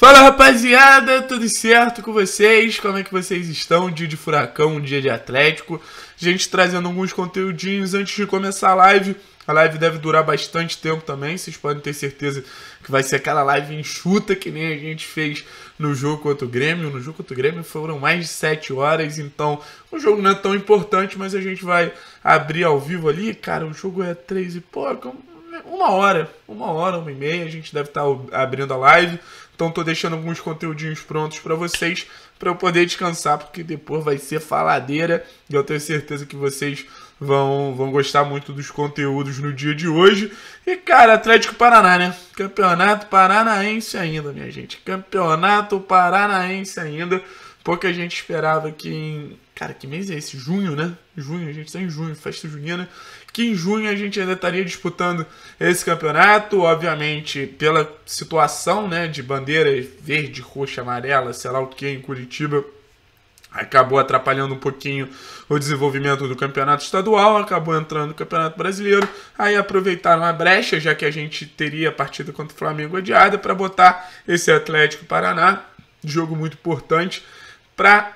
Fala rapaziada, tudo certo com vocês? Como é que vocês estão? Dia de furacão, dia de Atlético. Gente trazendo alguns conteúdinhos antes de começar a live. A live deve durar bastante tempo também, vocês podem ter certeza que vai ser aquela live enxuta que nem a gente fez no jogo contra o Grêmio. No jogo contra o Grêmio foram mais de 7 horas, então o jogo não é tão importante, mas a gente vai abrir ao vivo ali. Cara, o jogo é 3 e pouco, uma hora, uma hora, uma e meia, a gente deve estar tá abrindo a live. Então tô deixando alguns conteúdinhos prontos para vocês, para eu poder descansar, porque depois vai ser faladeira. E eu tenho certeza que vocês vão, vão gostar muito dos conteúdos no dia de hoje. E, cara, Atlético Paraná, né? Campeonato Paranaense ainda, minha gente. Campeonato Paranaense ainda. Pouca gente esperava que em. Cara, que mês é esse? Junho, né? Junho, a gente está em junho, festa junina. Que em junho a gente ainda estaria disputando esse campeonato. Obviamente, pela situação, né? De bandeira verde, roxa, amarela, sei lá o que, em Curitiba acabou atrapalhando um pouquinho o desenvolvimento do campeonato estadual, acabou entrando no campeonato brasileiro, aí aproveitaram a brecha, já que a gente teria a partida contra o Flamengo adiada, para botar esse Atlético Paraná, jogo muito importante, para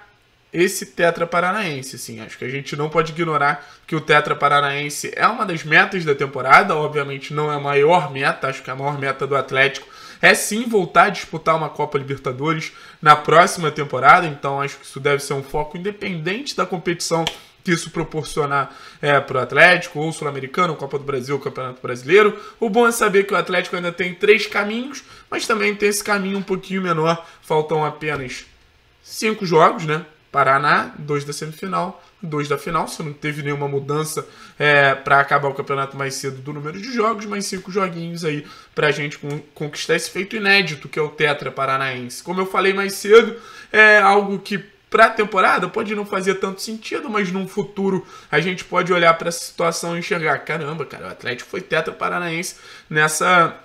esse tetra paranaense, assim. Acho que a gente não pode ignorar que o tetra paranaense é uma das metas da temporada, obviamente não é a maior meta, acho que a maior meta do Atlético é sim voltar a disputar uma Copa Libertadores na próxima temporada, então acho que isso deve ser um foco independente da competição que isso proporcionar é, para o Atlético, ou Sul-Americano, Copa do Brasil, Campeonato Brasileiro. O bom é saber que o Atlético ainda tem três caminhos, mas também tem esse caminho um pouquinho menor, faltam apenas Cinco jogos, né? Paraná, dois da semifinal, dois da final. Se não teve nenhuma mudança é, para acabar o campeonato mais cedo do número de jogos, mais cinco joguinhos aí para a gente conquistar esse feito inédito que é o Tetra Paranaense. Como eu falei mais cedo, é algo que para a temporada pode não fazer tanto sentido, mas num futuro a gente pode olhar para a situação e enxergar: caramba, cara, o Atlético foi tetra paranaense nessa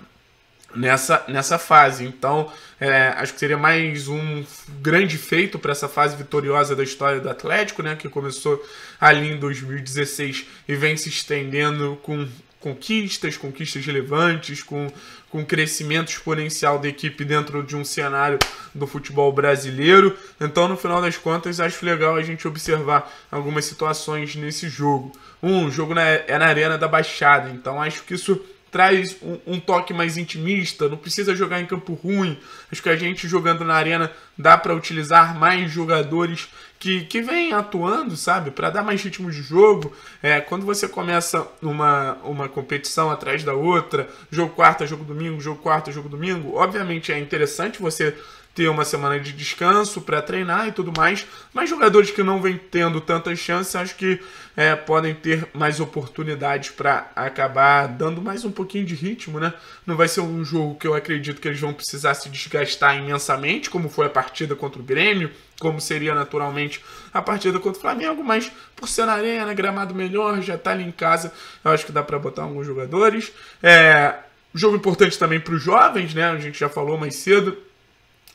nessa, nessa fase. Então, é, acho que seria mais um grande feito para essa fase vitoriosa da história do Atlético, né, que começou ali em 2016 e vem se estendendo com conquistas, conquistas relevantes, com, com crescimento exponencial da equipe dentro de um cenário do futebol brasileiro. Então, no final das contas, acho legal a gente observar algumas situações nesse jogo. Um, o jogo na, é na Arena da Baixada, então acho que isso traz um, um, toque mais intimista, não precisa jogar em campo ruim. Acho que a gente jogando na arena dá para utilizar mais jogadores que, que vêm atuando, sabe? Para dar mais ritmo de jogo. É, quando você começa uma, uma competição atrás da outra, jogo quarta, jogo domingo, jogo quarta, jogo domingo, obviamente é interessante você ter uma semana de descanso para treinar e tudo mais. Mas jogadores que não vêm tendo tantas chances, acho que é, podem ter mais oportunidades para acabar dando mais um pouquinho de ritmo, né? Não vai ser um jogo que eu acredito que eles vão precisar se desgastar imensamente, como foi a partida contra o Grêmio, como seria naturalmente a partida contra o Flamengo, mas por ser na arena, gramado melhor, já tá ali em casa, eu acho que dá para botar alguns jogadores. É, jogo importante também para os jovens, né? A gente já falou mais cedo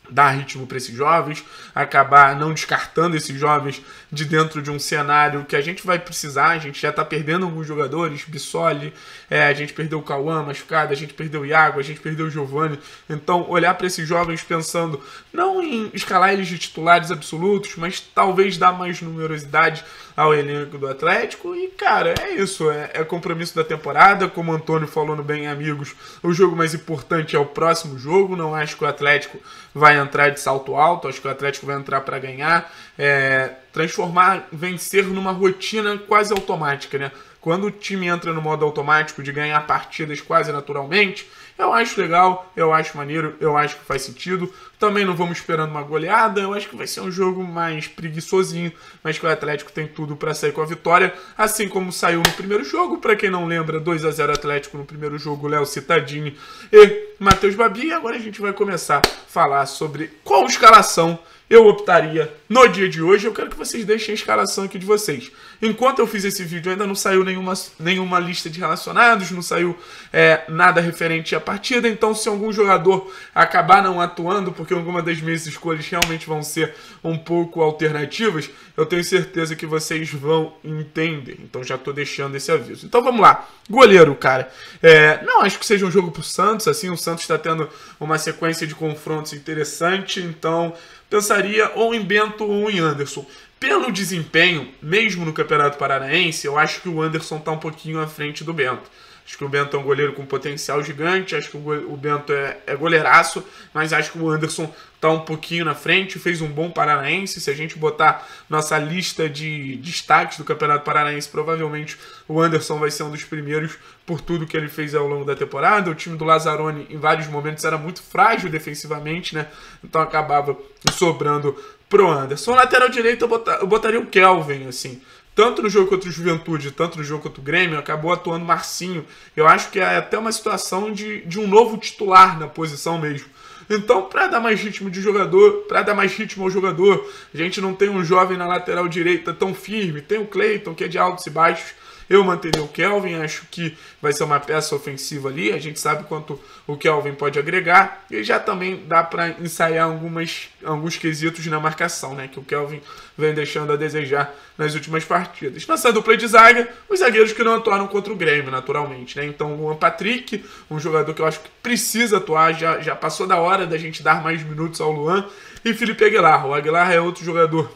dar ritmo para esses jovens, acabar não descartando esses jovens de dentro de um cenário que a gente vai precisar, a gente já está perdendo alguns jogadores, Bissoli, é, a gente perdeu o Cauã machucado, a gente perdeu o Iago, a gente perdeu o Giovani, então olhar para esses jovens pensando não em escalar eles de titulares absolutos, mas talvez dar mais numerosidade ao elenco do Atlético e cara, é isso, é, é compromisso da temporada, como o Antônio falou no Bem Amigos, o jogo mais importante é o próximo jogo, não acho que o Atlético vai vai entrar de salto alto, acho que o Atlético vai entrar para ganhar. É, transformar vencer numa rotina quase automática, né? quando o time entra no modo automático de ganhar partidas quase naturalmente, eu acho legal, eu acho maneiro, eu acho que faz sentido. Também não vamos esperando uma goleada, eu acho que vai ser um jogo mais preguiçosinho, mas que o Atlético tem tudo para sair com a vitória, assim como saiu no primeiro jogo. Para quem não lembra, 2 a 0 Atlético no primeiro jogo, Léo Citadini e Matheus Babi. E agora a gente vai começar a falar sobre qual escalação eu optaria no dia de hoje. Eu quero que vocês deixem a escalação aqui de vocês. Enquanto eu fiz esse vídeo, ainda não saiu nem nenhuma, nenhuma lista de relacionados, não saiu é, nada referente à partida. Então, se algum jogador acabar não atuando, porque alguma das minhas escolhas realmente vão ser um pouco alternativas, eu tenho certeza que vocês vão entender. Então, já estou deixando esse aviso. Então, vamos lá. Goleiro, cara. É, não acho que seja um jogo para o Santos. Assim, o Santos está tendo uma sequência de confrontos interessante. Então, pensaria ou em Bento ou em Anderson pelo desempenho, mesmo no Campeonato Paranaense, eu acho que o Anderson está um pouquinho à frente do Bento. Acho que o Bento é um goleiro com potencial gigante, acho que o Bento é, é goleiraço, mas acho que o Anderson está um pouquinho na frente, fez um bom Paranaense. Se a gente botar nossa lista de destaques do Campeonato Paranaense, provavelmente o Anderson vai ser um dos primeiros por tudo que ele fez ao longo da temporada. O time do Lazzaroni, em vários momentos, era muito frágil defensivamente, né? Então acabava sobrando pro Anderson. Lateral direito eu, botar, eu botaria o Kelvin, assim. Tanto no jogo contra o Juventude, tanto no jogo contra o Grêmio, acabou atuando Marcinho. Eu acho que é até uma situação de, de um novo titular na posição mesmo. Então, para dar mais ritmo de jogador, para dar mais ritmo ao jogador, a gente não tem um jovem na lateral direita tão firme, tem o Cleiton, que é de altos e baixos. Eu manteria o Kelvin, acho que vai ser uma peça ofensiva ali. A gente sabe quanto o Kelvin pode agregar. E já também dá para ensaiar algumas, alguns quesitos na marcação, né? Que o Kelvin vem deixando a desejar nas últimas partidas. Nessa dupla de zaga, os zagueiros que não atuaram contra o Grêmio, naturalmente, né? Então, o Luan Patrick, um jogador que eu acho que precisa atuar, já, já passou da hora da gente dar mais minutos ao Luan. E Felipe Aguilar. O Aguilar é outro jogador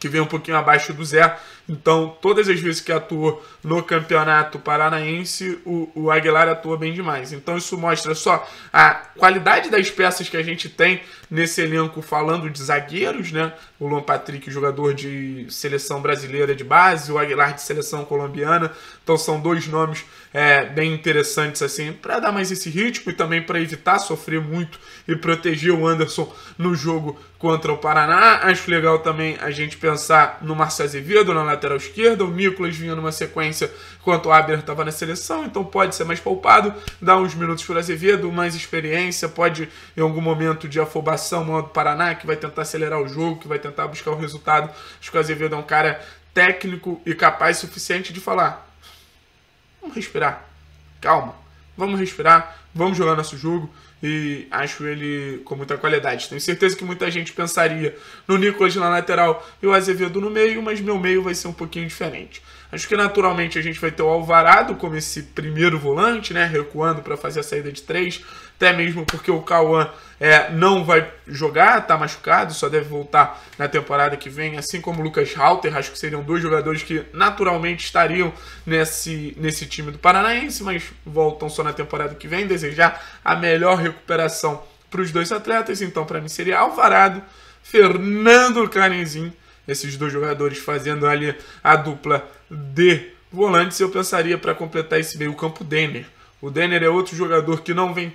que vem um pouquinho abaixo do Zé, então, todas as vezes que atuou no campeonato paranaense, o, o Aguilar atua bem demais. Então, isso mostra só a qualidade das peças que a gente tem nesse elenco, falando de zagueiros, né? O Luan Patrick, jogador de seleção brasileira de base, o Aguilar de seleção colombiana. Então, são dois nomes é, bem interessantes, assim, para dar mais esse ritmo e também para evitar sofrer muito e proteger o Anderson no jogo contra o Paraná. Acho legal também a gente pensar no Marcelo Azevedo, na lateral esquerda, o Nicolas vinha numa sequência enquanto o Aber estava na seleção, então pode ser mais poupado, dá uns minutos para Azevedo, mais experiência, pode em algum momento de afobação, do Paraná, que vai tentar acelerar o jogo, que vai tentar buscar o resultado. Acho que o Azevedo é um cara técnico e capaz suficiente de falar: vamos respirar, calma, vamos respirar, vamos jogar nosso jogo e acho ele com muita qualidade. Tenho certeza que muita gente pensaria no Nicolas na lateral e o Azevedo no meio, mas meu meio vai ser um pouquinho diferente. Acho que naturalmente a gente vai ter o Alvarado como esse primeiro volante, né, recuando para fazer a saída de três, até mesmo porque o Cauã é, não vai jogar, está machucado, só deve voltar na temporada que vem, assim como o Lucas Halter, acho que seriam dois jogadores que naturalmente estariam nesse, nesse time do Paranaense, mas voltam só na temporada que vem, desejar a melhor recuperação recuperação para os dois atletas. Então, para mim, seria Alvarado, Fernando Carenzinho. Esses dois jogadores fazendo ali a dupla de volantes. Eu pensaria para completar esse meio-campo Denner. O Denner é outro jogador que não vem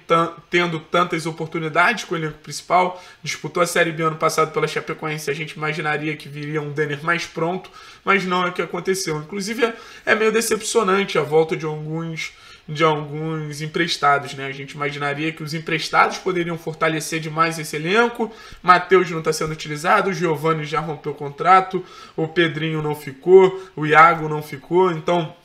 tendo tantas oportunidades com o elenco principal. Disputou a Série B ano passado pela Chapecoense. A gente imaginaria que viria um Denner mais pronto, mas não é o que aconteceu. Inclusive, é, é meio decepcionante a volta de alguns de alguns emprestados, né? A gente imaginaria que os emprestados poderiam fortalecer demais esse elenco. Matheus não está sendo utilizado, o Giovanni já rompeu o contrato, o Pedrinho não ficou, o Iago não ficou, então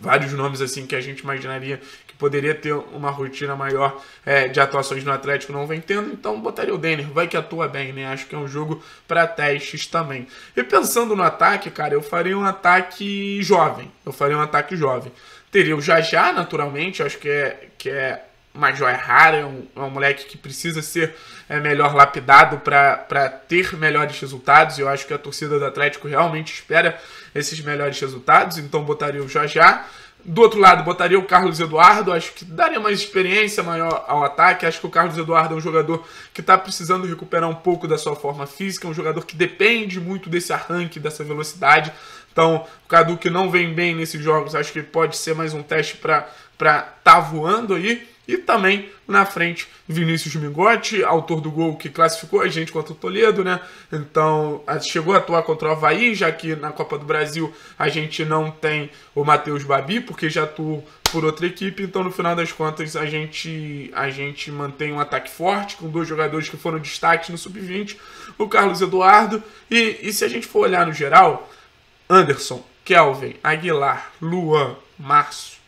vários nomes assim que a gente imaginaria poderia ter uma rotina maior é, de atuações no Atlético, não vem tendo, então botaria o Denner, vai que atua bem, né? Acho que é um jogo para testes também. E pensando no ataque, cara, eu faria um ataque jovem, eu faria um ataque jovem. Teria o Jajá, naturalmente, acho que é, que é uma joia rara, é um, é um moleque que precisa ser é, melhor lapidado para ter melhores resultados. Eu acho que a torcida do Atlético realmente espera esses melhores resultados, então botaria o Jajá. Do outro lado, botaria o Carlos Eduardo, acho que daria mais experiência maior ao ataque. Acho que o Carlos Eduardo é um jogador que está precisando recuperar um pouco da sua forma física, é um jogador que depende muito desse arranque, dessa velocidade. Então, o Cadu que não vem bem nesses jogos, acho que pode ser mais um teste para estar tá voando aí. E também na frente, Vinícius Mingotti, autor do gol que classificou a gente contra o Toledo, né? Então, chegou a atuar contra o Havaí, já que na Copa do Brasil a gente não tem o Matheus Babi, porque já atuou por outra equipe. Então, no final das contas, a gente, a gente mantém um ataque forte, com dois jogadores que foram destaques no Sub-20, o Carlos Eduardo. E, e se a gente for olhar no geral, Anderson, Kelvin, Aguilar, Luan, Márcio,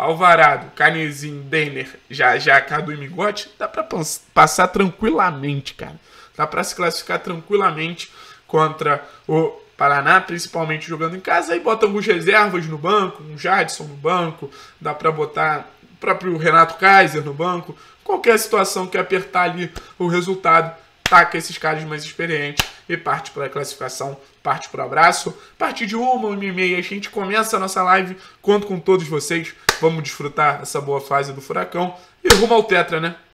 Alvarado, Canezinho, Denner, já já Cadu e Migote, dá para passar tranquilamente, cara. Dá para se classificar tranquilamente contra o Paraná, principalmente jogando em casa, aí bota alguns reservas no banco, um Jadson no banco, dá para botar o próprio Renato Kaiser no banco, qualquer situação que apertar ali o resultado taca esses caras mais experientes e parte para a classificação, parte para o abraço. A partir de uma, uma e meia, a gente começa a nossa live. Conto com todos vocês. Vamos desfrutar essa boa fase do Furacão e rumo ao Tetra, né?